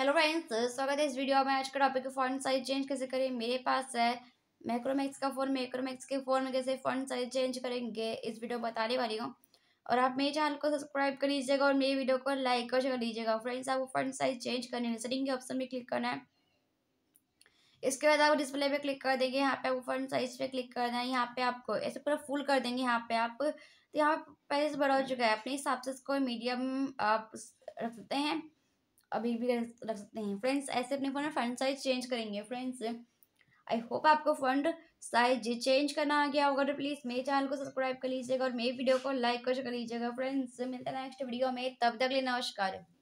hello friends स्वागत है इस वीडियो में आज का टॉपिक फॉन्ट साइज चेंज कैसे करें मेरे पास है मैक्रोमैक्स का फ़ोन मैक्रोमैक्स के फ़ोन में कैसे फॉन्ट साइज चेंज करेंगे इस वीडियो बताने वाली हूँ और आप मेरे चैनल को सब्सक्राइब कर लीजिएगा और मेरी वीडियो को लाइक और शेयर लीजिएगा फ्रेंड्स आपको फॉन्ट साइज चेंज करने में सेटिंग के ऑप्शन में क्लिक करना है इसके बाद आप डिस्प्ले पे क्लिक कर देंगे यहाँ पे आपको फ्रंट साइज पे क्लिक करना है यहाँ पे आपको ऐसे पूरा फुल कर देंगे यहाँ पे आप तो यहाँ पे पहले से बड़ा हो चुका है अपने हिसाब से इसको मीडियम आप रख सकते हैं अभी भी रख सकते हैं फ्रेंड्स ऐसे अपने फ़ोन में फ्रंट साइज चेंज करेंगे फ्रेंड्स आई होप आपको फंड साइज चेंज करना आ गया होगा तो प्लीज़ मेरे चैनल को सब्सक्राइब कर लीजिएगा और मेरी वीडियो को लाइक कर लीजिएगा फ्रेंड्स मिलते हैं नेक्स्ट वीडियो में तब तक लिए नमस्कार